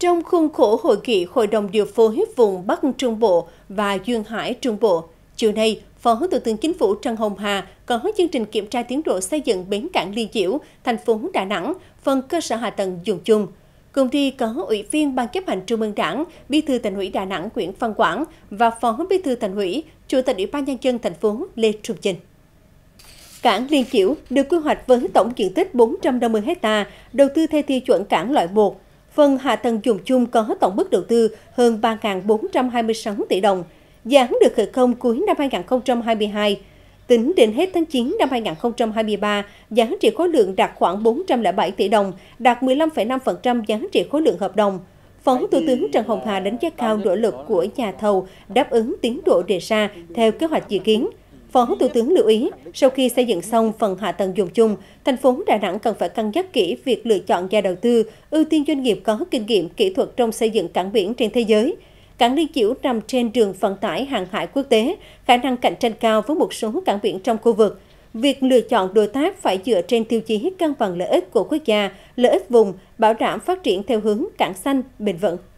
Trong khuôn khổ hội nghị Hội đồng điều phối vùng Bắc Trung Bộ và Duyên Hải Trung Bộ, chiều nay, Phó Thủ tướng Chính phủ Trần Hồng Hà có chương trình kiểm tra tiến độ xây dựng bến cảng Liên Chiểu, thành phố Đà Nẵng, phần cơ sở hạ tầng dùng chung. Cùng đi có Ủy viên Ban chấp hành Trung ương Đảng, Bí thư Thành ủy Đà Nẵng Nguyễn Văn Quảng và Phó Bí thư Thành ủy, Chủ tịch Ủy ban nhân dân thành phố Lê Trung Chinh. Cảng Liên Chiểu được quy hoạch với tổng diện tích 450 ha, đầu tư theo tiêu chuẩn cảng loại 1, phần vâng, hạ tầng dùng chung có tổng mức đầu tư hơn 3.426 tỷ đồng. Dự án được khởi công cuối năm 2022. Tính đến hết tháng 9 năm 2023, giá trị khối lượng đạt khoảng 407 tỷ đồng, đạt 15,5% giá trị khối lượng hợp đồng. Phó Thủ tướng Trần Hồng Hà đánh giá cao nỗ lực của nhà thầu đáp ứng tiến độ đề ra theo kế hoạch dự kiến. Phó Thủ tướng lưu ý, sau khi xây dựng xong phần hạ tầng dùng chung, thành phố Đà Nẵng cần phải cân nhắc kỹ việc lựa chọn nhà đầu tư, ưu tiên doanh nghiệp có kinh nghiệm kỹ thuật trong xây dựng cảng biển trên thế giới. Cảng Liên Chiểu nằm trên đường vận tải hàng hải quốc tế, khả năng cạnh tranh cao với một số cảng biển trong khu vực. Việc lựa chọn đối tác phải dựa trên tiêu chí cân bằng lợi ích của quốc gia, lợi ích vùng, bảo đảm phát triển theo hướng cảng xanh, bền vững.